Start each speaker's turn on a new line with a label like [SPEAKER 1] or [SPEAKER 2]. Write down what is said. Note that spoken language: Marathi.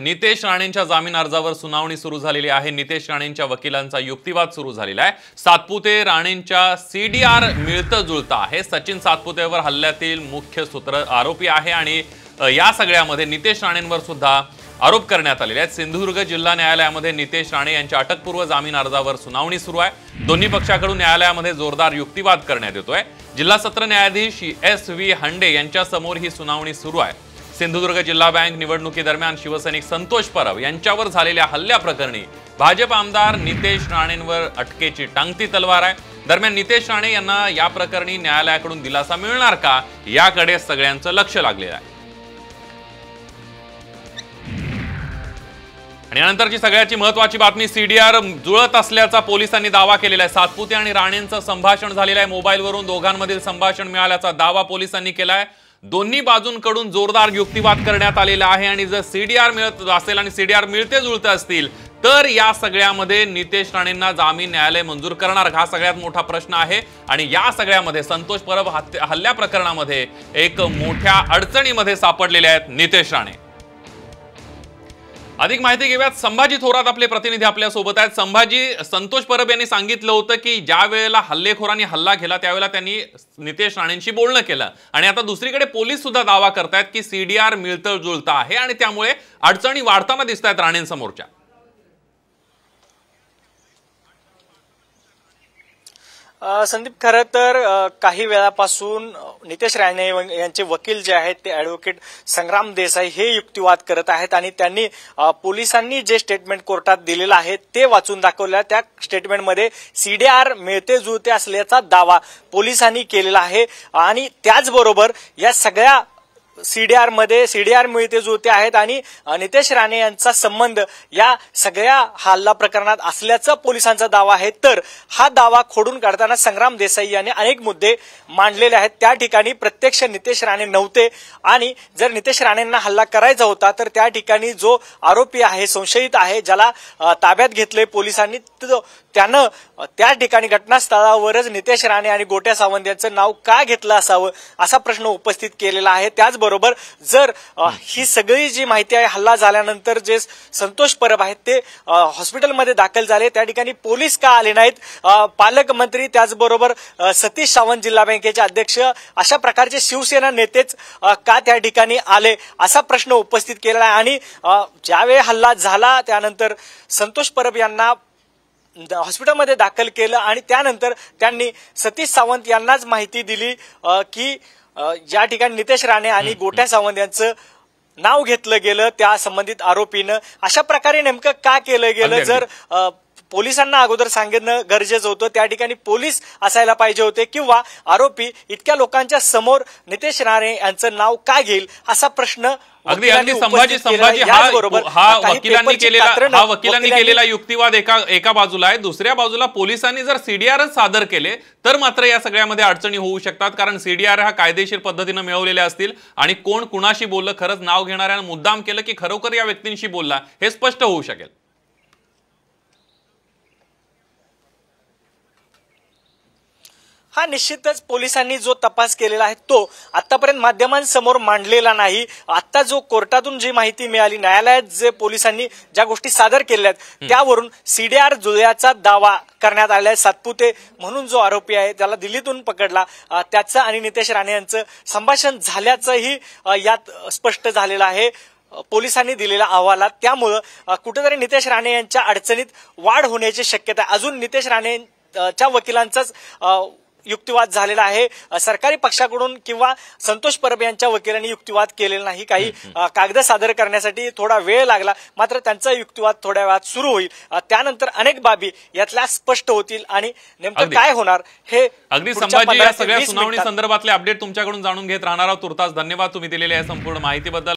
[SPEAKER 1] नितेश राणेंच्या जामीन अर्जावर सुनावणी सुरू झालेली आहे नितेश राणेंच्या वकिलांचा युक्तिवाद सुरू झालेला आहे सातपुते राणेंच्या सीडीआर मिळतं जुळतं आहे सचिन सातपुतेवर हल्ल्यातील मुख्य सूत्र आरोपी आहे आणि या सगळ्यामध्ये नितेश राणेंवर सुद्धा आरोप करण्यात आलेले आहेत सिंधुदुर्ग जिल्हा न्यायालयामध्ये नितेश राणे यांच्या अटकपूर्व जामीन अर्जावर सुनावणी सुरू आहे दोन्ही पक्षाकडून न्यायालयामध्ये जोरदार युक्तिवाद करण्यात येतोय जिल्हा सत्र न्यायाधीश एस व्ही हंडे यांच्यासमोर ही सुनावणी सुरू आहे सिंधुदुर्ग जिल्हा बँक निवडणुकीदरम्यान शिवसैनिक संतोष परब यांच्यावर झालेल्या हल्ल्याप्रकरणी भाजप आमदार नितेश राणेंवर अटकेची टांगती तलवार आहे दरम्यान नितेश राणे यांना या प्रकरणी न्यायालयाकडून दिलासा मिळणार का याकडे सगळ्यांचं लक्ष लागलेलं आहे आणि यानंतरची सगळ्याची महत्वाची बातमी सीडीआर जुळत असल्याचा पोलिसांनी दावा केलेला आहे सातपुते आणि राणेंचं संभाषण झालेलं आहे मोबाईलवरून दोघांमधील संभाषण मिळाल्याचा दावा पोलिसांनी केला आहे दोन्ही बाजूंकडून जोरदार युक्तिवाद करण्यात आलेला आहे आणि जर सीडीआर मिळत असेल आणि सीडीआर मिळते जुळते असतील तर या सगळ्यामध्ये नितेश राणेंना जामीन न्यायालय मंजूर करणार हा सगळ्यात मोठा प्रश्न आहे आणि या सगळ्यामध्ये संतोष परब हत्या हल्ल्या प्रकरणामध्ये एक मोठ्या अडचणीमध्ये सापडलेले आहेत नितेश राणे अधिक माहिती घेऊयात संभाजी थोरात आपले प्रतिनिधी आपल्या सोबत आहेत संभाजी संतोष परब यांनी सांगितलं होतं की ज्या वेळेला हल्लेखोरांनी हल्ला केला त्यावेळेला त्यांनी नितेश राणेंशी बोलणं केलं आणि आता दुसरीकडे पोलीस सुद्धा दावा करतायत की सीडीआर मिळतळ जुळतं आहे आणि त्यामुळे अडचणी वाढताना दिसत आहेत राणेंसमोरच्या
[SPEAKER 2] संदीप खरं तर काही वेळापासून नितेश राणे यांचे वकील जे आहेत ते अॅडव्होकेट संग्राम देसाई हे युक्तिवाद करत आहेत आणि त्यांनी पोलिसांनी जे स्टेटमेंट कोर्टात दिलेलं आहे ते वाचून दाखवलं त्या स्टेटमेंटमध्ये सीडीआर मिळते जुळते असल्याचा दावा पोलिसांनी केलेला आहे आणि त्याचबरोबर या सगळ्या सीडीआर मध्ये सीडीआर मिळते ते आहेत आणि नितेश राणे यांचा संबंध या सगळ्या हल्ला प्रकरणात असल्याचा पोलिसांचा दावा आहे तर हा दावा खोडून काढताना संग्राम देसाई यांनी अनेक मुद्दे मांडलेले आहेत त्या ठिकाणी प्रत्यक्ष नितेश राणे नव्हते आणि जर नितेश राणेंना हल्ला करायचा होता तर त्या ठिकाणी जो आरोपी आहे संशयित आहे ज्याला ताब्यात घेतले पोलिसांनी त्यानं त्या ठिकाणी घटनास्थळावरच नितेश राणे आणि गोट्या सावंत यांचं नाव का घेतलं असावं असा प्रश्न उपस्थित केलेला आहे त्याच त्याचबरोबर जर ही सगळी जी माहिती आहे हल्ला झाल्यानंतर जे संतोष परब आहेत ते हॉस्पिटलमध्ये दाखल झाले त्या ठिकाणी पोलीस का आले नाहीत पालकमंत्री त्याचबरोबर सतीश सावंत जिल्हा बँकेचे अध्यक्ष अशा प्रकारचे शिवसेना नेतेच का त्या ठिकाणी आले असा प्रश्न उपस्थित केलेला आहे आणि ज्यावेळी हल्ला झाला त्यानंतर संतोष परब यांना हॉस्पिटलमध्ये दाखल केलं आणि त्यानंतर त्यांनी सतीश सावंत यांनाच माहिती दिली की ज्या ठिकाणी नितेश राणे आणि गोट्या सावंत यांचं नाव घेतलं गेलं त्या संबंधित आरोपीनं अशा प्रकारे नेमकं का केलं गेलं जर पोलिसांना अगोदर सांगणं गरजेचं होतं त्या ठिकाणी पोलीस असायला पाहिजे होते किंवा आरोपी इतक्या लोकांच्या समोर नितेश राणे यांचं नाव का घेईल असा प्रश्न अगदी अगदी संभाजी संभाजी हा हा वकिलांनी केलेला हा वकिलांनी केलेला
[SPEAKER 1] युक्तिवाद एका एका बाजूला आहे दुसऱ्या बाजूला पोलिसांनी जर सीडीआरच सादर केले तर मात्र या सगळ्यामध्ये अडचणी होऊ शकतात कारण सीडीआर हा कायदेशीर पद्धतीनं मिळवलेल्या असतील आणि कोण कुणाशी बोललं खरंच नाव घेणाऱ्यानं मुद्दाम केलं की खरोखर या व्यक्तींशी बोलला हे स्पष्ट होऊ शकेल
[SPEAKER 2] हा निश्चितच पोलिसांनी जो तपास केलेला आहे तो आतापर्यंत माध्यमांसमोर मांडलेला नाही आता जो कोर्टातून जी माहिती मिळाली न्यायालयात जे पोलिसांनी ज्या गोष्टी सादर केल्या आहेत त्यावरून सीडीआर जुळ्याचा दावा करण्यात आला आहे सातपुते म्हणून जो आरोपी आहे त्याला दिल्लीतून पकडला त्याचं आणि नितेश राणे यांचं संभाषण झाल्याचंही यात स्पष्ट झालेलं आहे पोलिसांनी दिलेला अहवालात त्यामुळं कुठेतरी नितेश राणे यांच्या अडचणीत वाढ होण्याची शक्यता अजून नितेश राणे च्या वकिलांचाच युक्तिवाद झालेला आहे सरकारी पक्षाकडून किंवा संतोष परब यांच्या वकिलांनी युक्तिवाद केलेला नाही काही कागद सादर करण्यासाठी थोडा वेळ लागला मात्र त्यांचा युक्तिवाद थोड्या वेळात सुरू होईल त्यानंतर अनेक बाबी यातल्या स्पष्ट होतील आणि नेमकं काय होणार हे अगदी संभाजी या सगळ्या सुनावणी
[SPEAKER 1] संदर्भातले अपडेट तुमच्याकडून जाणून घेत राहणार आहोत तुर्तास धन्यवाद तुम्ही दिलेल्या या संपूर्ण माहितीबद्दल